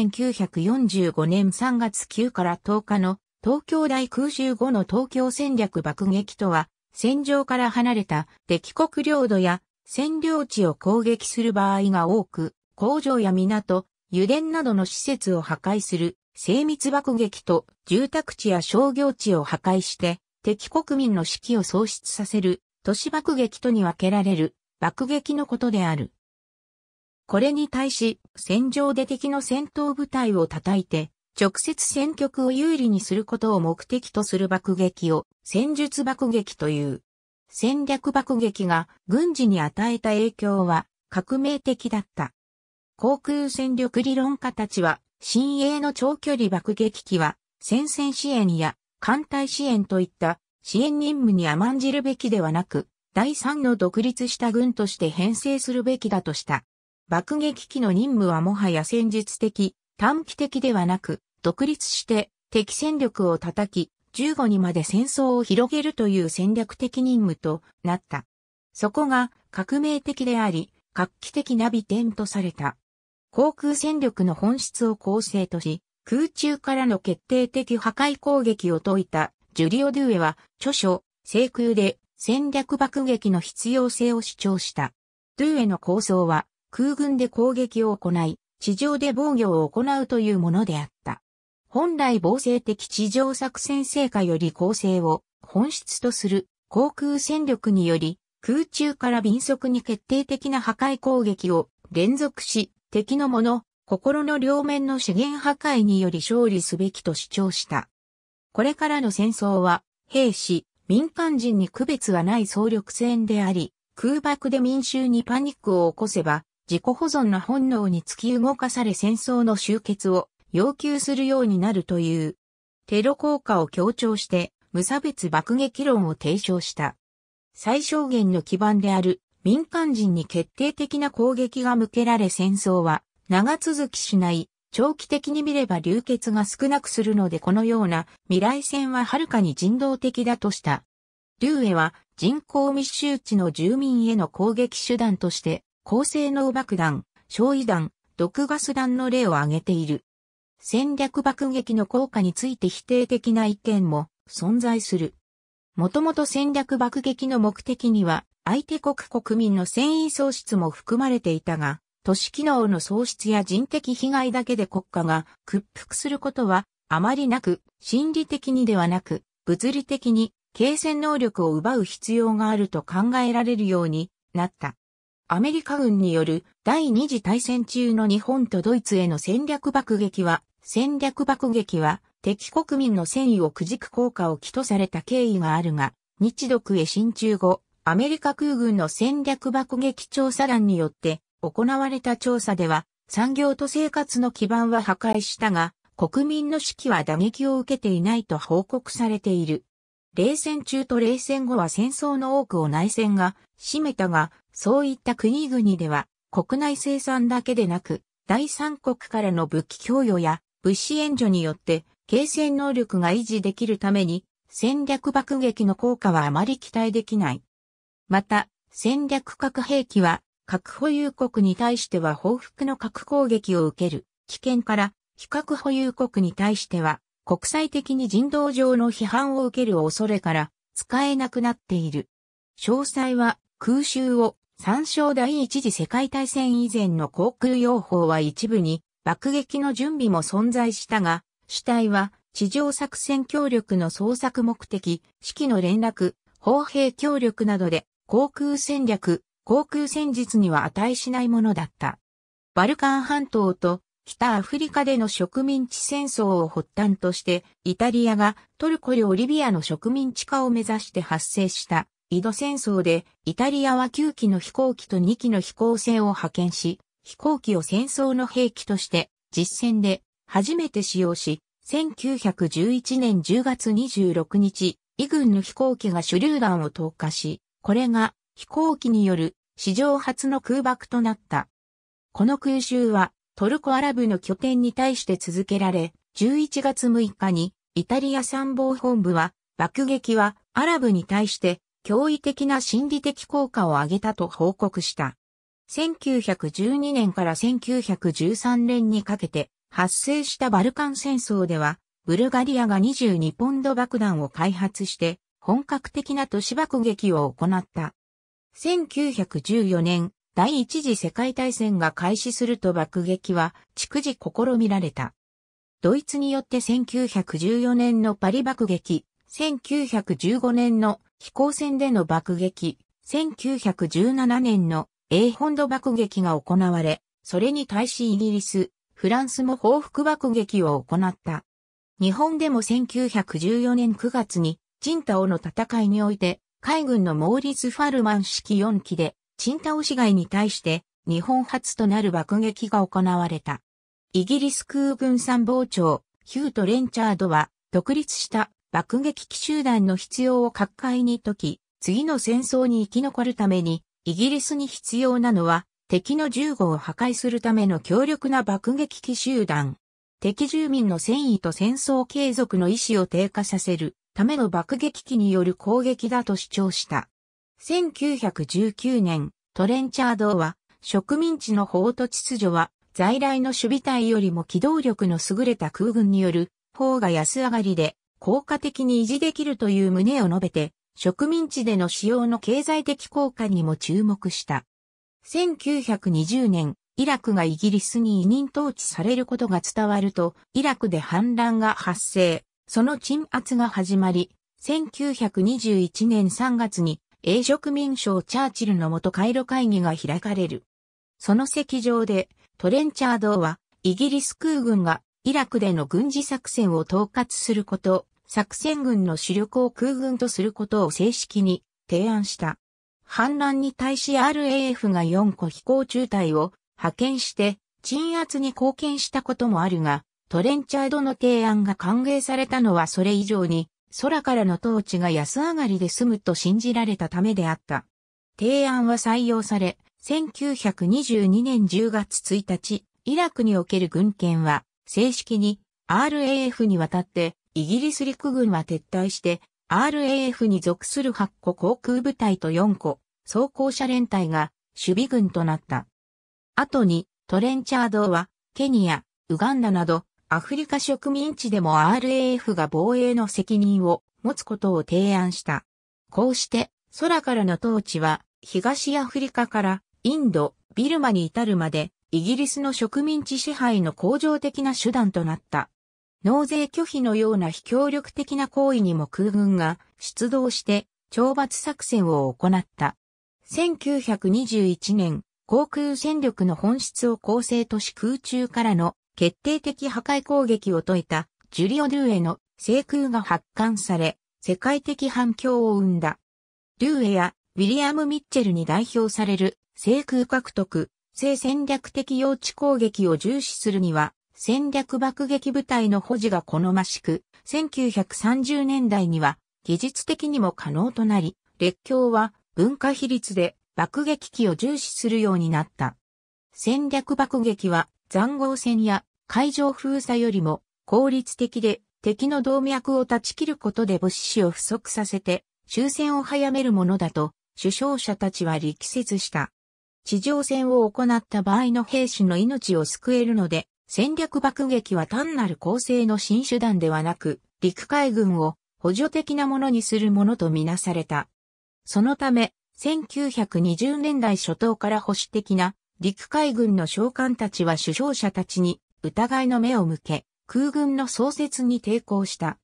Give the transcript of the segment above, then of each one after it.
1945年3月9から10日の東京大空襲後の東京戦略爆撃とは、戦場から離れた敵国領土や占領地を攻撃する場合が多く、工場や港、油田などの施設を破壊する精密爆撃と住宅地や商業地を破壊して敵国民の士気を喪失させる都市爆撃とに分けられる爆撃のことである。これに対し、戦場で敵の戦闘部隊を叩いて、直接戦局を有利にすることを目的とする爆撃を戦術爆撃という。戦略爆撃が軍事に与えた影響は革命的だった。航空戦力理論家たちは、新鋭の長距離爆撃機は戦線支援や艦隊支援といった支援任務に甘んじるべきではなく、第三の独立した軍として編成するべきだとした。爆撃機の任務はもはや戦術的、短期的ではなく、独立して敵戦力を叩き、15にまで戦争を広げるという戦略的任務となった。そこが革命的であり、画期的な美点とされた。航空戦力の本質を構成とし、空中からの決定的破壊攻撃を解いたジュリオ・デュエは著書、制空で戦略爆撃の必要性を主張した。ドゥエの構想は空軍で攻撃を行い、地上で防御を行うというものであった。本来防衛的地上作戦成果より構成を本質とする航空戦力により空中から敏速に決定的な破壊攻撃を連続し敵のもの、心の両面の資源破壊により勝利すべきと主張した。これからの戦争は兵士、民間人に区別はない総力戦であり、空爆で民衆にパニックを起こせば自己保存の本能に突き動かされ戦争の終結を要求するようになるという、テロ効果を強調して無差別爆撃論を提唱した。最小限の基盤である民間人に決定的な攻撃が向けられ戦争は長続きしない長期的に見れば流血が少なくするのでこのような未来戦ははるかに人道的だとした。リュウエは人口密集地の住民への攻撃手段として高性能爆弾、焼夷弾、毒ガス弾の例を挙げている。戦略爆撃の効果について否定的な意見も存在する。もともと戦略爆撃の目的には、相手国国民の戦意喪失も含まれていたが、都市機能の喪失や人的被害だけで国家が屈服することはあまりなく、心理的にではなく、物理的に継戦能力を奪う必要があると考えられるようになった。アメリカ軍による第二次大戦中の日本とドイツへの戦略爆撃は、戦略爆撃は敵国民の戦意をくじく効果を起とされた経緯があるが、日独へ進駐後、アメリカ空軍の戦略爆撃調査団によって行われた調査では、産業と生活の基盤は破壊したが、国民の士気は打撃を受けていないと報告されている。冷戦中と冷戦後は戦争の多くを内戦が占めたが、そういった国々では、国内生産だけでなく、第三国からの武器供与や物資援助によって、継戦能力が維持できるために、戦略爆撃の効果はあまり期待できない。また、戦略核兵器は、核保有国に対しては報復の核攻撃を受ける危険から、非核保有国に対しては、国際的に人道上の批判を受ける恐れから、使えなくなっている。詳細は、空襲を参照第一次世界大戦以前の航空用法は一部に爆撃の準備も存在したが、主体は地上作戦協力の捜索目的、指揮の連絡、砲兵協力などで航空戦略、航空戦術には値しないものだった。バルカン半島と北アフリカでの植民地戦争を発端として、イタリアがトルコ領リビアの植民地化を目指して発生した井戸戦争でイタリアは9機の飛行機と2機の飛行船を派遣し、飛行機を戦争の兵器として実戦で初めて使用し、1911年10月26日、イ軍の飛行機が手榴弾を投下し、これが飛行機による史上初の空爆となった。この空襲はトルコアラブの拠点に対して続けられ、11月6日にイタリア参謀本部は爆撃はアラブに対して驚異的な心理的効果を上げたと報告した。1912年から1913年にかけて発生したバルカン戦争では、ブルガリアが22ポンド爆弾を開発して本格的な都市爆撃を行った。1914年、第一次世界大戦が開始すると爆撃は逐次試みられた。ドイツによって1914年のパリ爆撃、1915年の飛行船での爆撃、1917年の英本土爆撃が行われ、それに対しイギリス、フランスも報復爆撃を行った。日本でも1914年9月に、チンタオの戦いにおいて、海軍のモーリス・ファルマン式4機で、チンタオ市街に対して、日本初となる爆撃が行われた。イギリス空軍参謀長、ヒュート・レンチャードは、独立した爆撃機集団の必要を各界に解き、次の戦争に生き残るために、イギリスに必要なのは、敵の銃後を破壊するための強力な爆撃機集団。敵住民の戦意と戦争継続の意思を低下させるための爆撃機による攻撃だと主張した。1919年、トレンチャードは、植民地の法と秩序は、在来の守備隊よりも機動力の優れた空軍による、方が安上がりで、効果的に維持できるという旨を述べて、植民地での使用の経済的効果にも注目した。1920年、イラクがイギリスに委任統治されることが伝わると、イラクで反乱が発生、その鎮圧が始まり、1921年3月に英植民省チャーチルの元カイロ会議が開かれる。その席上でトレンチャードはイギリス空軍がイラクでの軍事作戦を統括すること作戦軍の主力を空軍とすることを正式に提案した。反乱に対し RAF が4個飛行中隊を派遣して鎮圧に貢献したこともあるが、トレンチャードの提案が歓迎されたのはそれ以上に空からの統治が安上がりで済むと信じられたためであった。提案は採用され、1922年10月1日、イラクにおける軍権は正式に RAF に渡ってイギリス陸軍は撤退して、RAF に属する8個航空部隊と4個、装甲車連隊が守備軍となった。後に、トレンチャードは、ケニア、ウガンダなど、アフリカ植民地でも RAF が防衛の責任を持つことを提案した。こうして、空からの統治は、東アフリカから、インド、ビルマに至るまで、イギリスの植民地支配の恒常的な手段となった。納税拒否のような非協力的な行為にも空軍が出動して懲罰作戦を行った。1921年、航空戦力の本質を構成都市空中からの決定的破壊攻撃を解いたジュリオ・ドゥエの制空が発刊され、世界的反響を生んだ。ドゥエやウィリアム・ミッチェルに代表される制空獲得、性戦略的用地攻撃を重視するには、戦略爆撃部隊の保持が好ましく、1930年代には技術的にも可能となり、列強は文化比率で爆撃機を重視するようになった。戦略爆撃は残壕戦や海上封鎖よりも効率的で敵の動脈を断ち切ることで物資を不足させて終戦を早めるものだと首相者たちは力説した。地上戦を行った場合の兵士の命を救えるので戦略爆撃は単なる構成の新手段ではなく、陸海軍を補助的なものにするものとみなされた。そのため、1920年代初頭から保守的な陸海軍の将官たちは首相者たちに疑いの目を向け、空軍の創設に抵抗した。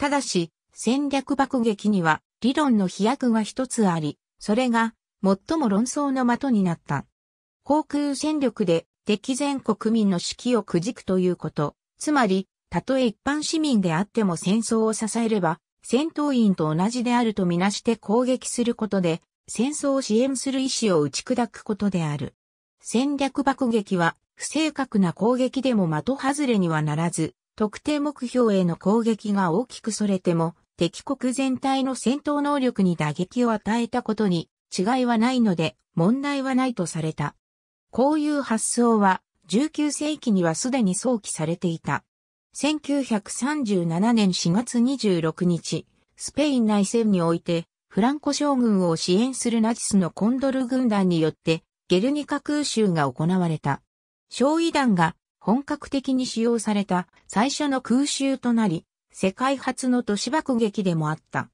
ただし、戦略爆撃には理論の飛躍が一つあり、それが最も論争の的になった。航空戦力で敵全国民の士気をくじくということ。つまり、たとえ一般市民であっても戦争を支えれば、戦闘員と同じであるとみなして攻撃することで、戦争を支援する意思を打ち砕くことである。戦略爆撃は、不正確な攻撃でも的外れにはならず、特定目標への攻撃が大きくそれても、敵国全体の戦闘能力に打撃を与えたことに違いはないので問題はないとされた。こういう発想は19世紀にはすでに想起されていた。1937年4月26日、スペイン内戦において、フランコ将軍を支援するナチスのコンドル軍団によって、ゲルニカ空襲が行われた。焼夷弾が本格的に使用された最初の空襲となり、世界初の都市爆撃でもあった。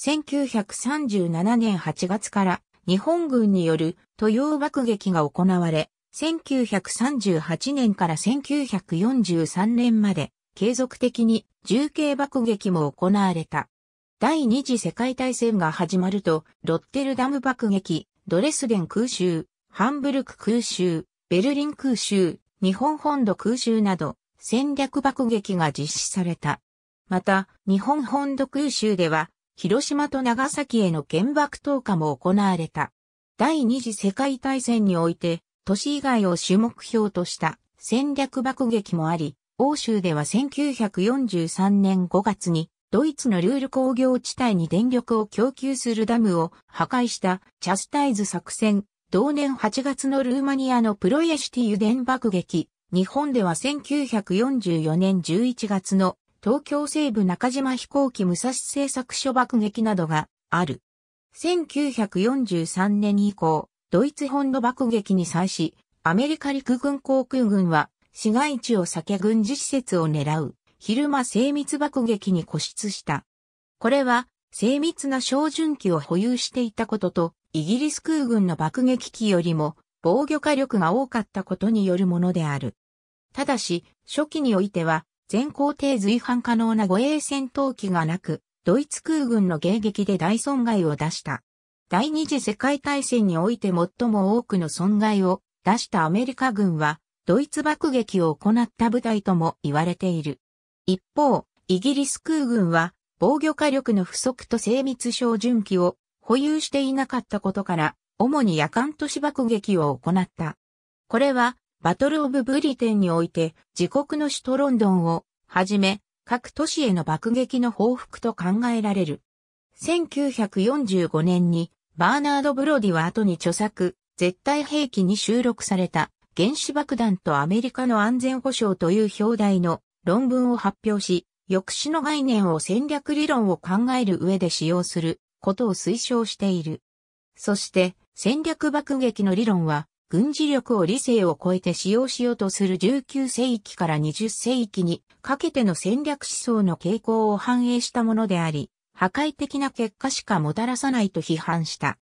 1937年8月から日本軍による都洋爆撃が行われ、1938年から1943年まで継続的に重慶爆撃も行われた。第二次世界大戦が始まると、ロッテルダム爆撃、ドレスデン空襲、ハンブルク空襲、ベルリン空襲、日本本土空襲など戦略爆撃が実施された。また、日本本土空襲では広島と長崎への原爆投下も行われた。第二次世界大戦において、都市以外を主目標とした戦略爆撃もあり、欧州では1943年5月に、ドイツのルール工業地帯に電力を供給するダムを破壊したチャスタイズ作戦、同年8月のルーマニアのプロイエシティ油田爆撃、日本では1944年11月の東京西部中島飛行機武蔵製作所爆撃などがある。1943年以降、ドイツ本土爆撃に際し、アメリカ陸軍航空軍は市街地を避け軍事施設を狙う昼間精密爆撃に固執した。これは精密な照準機を保有していたこととイギリス空軍の爆撃機よりも防御火力が多かったことによるものである。ただし、初期においては全行程随伴可能な護衛戦闘機がなく、ドイツ空軍の迎撃で大損害を出した。第二次世界大戦において最も多くの損害を出したアメリカ軍は、ドイツ爆撃を行った部隊とも言われている。一方、イギリス空軍は防御火力の不足と精密照準機を保有していなかったことから、主に夜間都市爆撃を行った。これはバトル・オブ・ブリテンにおいて、自国の首都ロンドンを、はじめ、各都市への爆撃の報復と考えられる。1945年に、バーナード・ブロディは後に著作、絶対兵器に収録された、原子爆弾とアメリカの安全保障という表題の論文を発表し、抑止の概念を戦略理論を考える上で使用することを推奨している。そして、戦略爆撃の理論は、軍事力を理性を超えて使用しようとする19世紀から20世紀にかけての戦略思想の傾向を反映したものであり、破壊的な結果しかもたらさないと批判した。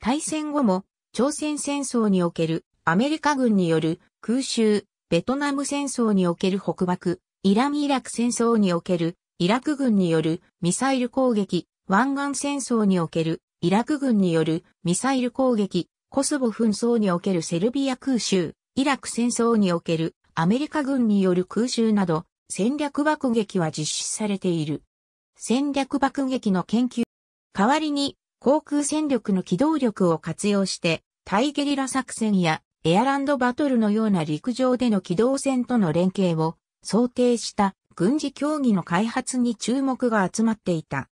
大戦後も、朝鮮戦争におけるアメリカ軍による空襲、ベトナム戦争における北爆、イラン・イラク戦争におけるイラク軍によるミサイル攻撃、湾岸戦争におけるイラク軍によるミサイル攻撃、コスボ紛争におけるセルビア空襲、イラク戦争におけるアメリカ軍による空襲など戦略爆撃は実施されている。戦略爆撃の研究。代わりに航空戦力の機動力を活用して対ゲリラ作戦やエアランドバトルのような陸上での機動戦との連携を想定した軍事競技の開発に注目が集まっていた。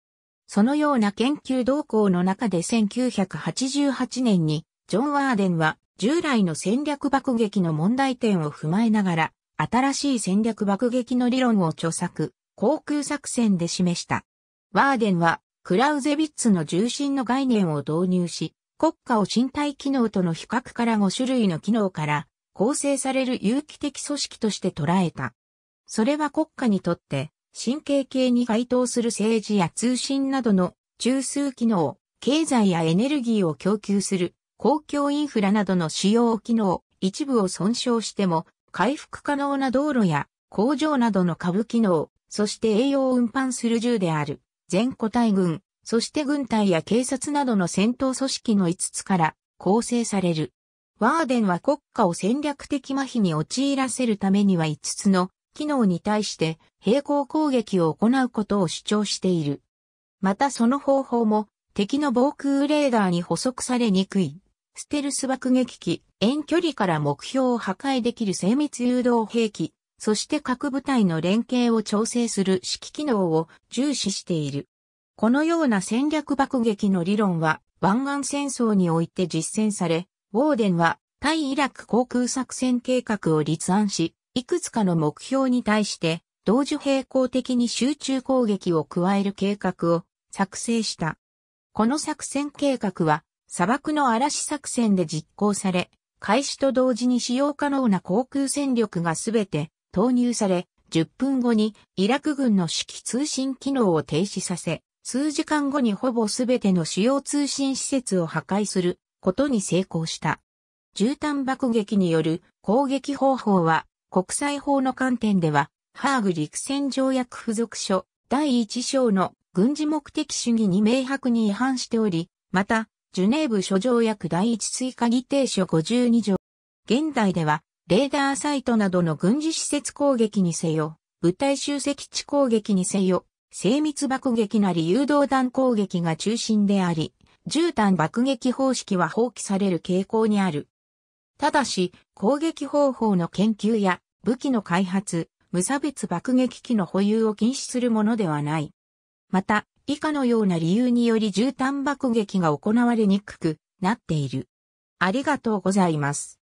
そのような研究動向の中で1988年にジョン・ワーデンは従来の戦略爆撃の問題点を踏まえながら、新しい戦略爆撃の理論を著作、航空作戦で示した。ワーデンは、クラウゼビッツの重心の概念を導入し、国家を身体機能との比較から5種類の機能から構成される有機的組織として捉えた。それは国家にとって神経系に該当する政治や通信などの中枢機能、経済やエネルギーを供給する公共インフラなどの主要機能、一部を損傷しても、回復可能な道路や工場などの下部機能、そして栄養を運搬する銃である、全個体軍、そして軍隊や警察などの戦闘組織の5つから構成される。ワーデンは国家を戦略的麻痺に陥らせるためには5つの機能に対して平行攻撃を行うことを主張している。またその方法も敵の防空レーダーに捕捉されにくいステルス爆撃機、遠距離から目標を破壊できる精密誘導兵器、そして各部隊の連携を調整する指揮機能を重視している。このような戦略爆撃の理論は湾岸戦争において実践され、ウォーデンは対イラク航空作戦計画を立案し、いくつかの目標に対して同時並行的に集中攻撃を加える計画を作成した。この作戦計画は砂漠の嵐作戦で実行され、開始と同時に使用可能な航空戦力がすべて投入され、10分後にイラク軍の指揮通信機能を停止させ、数時間後にほぼすべての主要通信施設を破壊することに成功した。絨毯爆撃による攻撃方法は国際法の観点では、ハーグ陸戦条約付属書第1章の軍事目的主義に明白に違反しており、またジュネーブ諸条約第一追加議定書52条。現代では、レーダーサイトなどの軍事施設攻撃にせよ、部隊集積地攻撃にせよ、精密爆撃なり誘導弾攻撃が中心であり、絨毯爆撃方式は放棄される傾向にある。ただし、攻撃方法の研究や武器の開発、無差別爆撃機の保有を禁止するものではない。また、以下のような理由により絨毯爆撃が行われにくくなっている。ありがとうございます。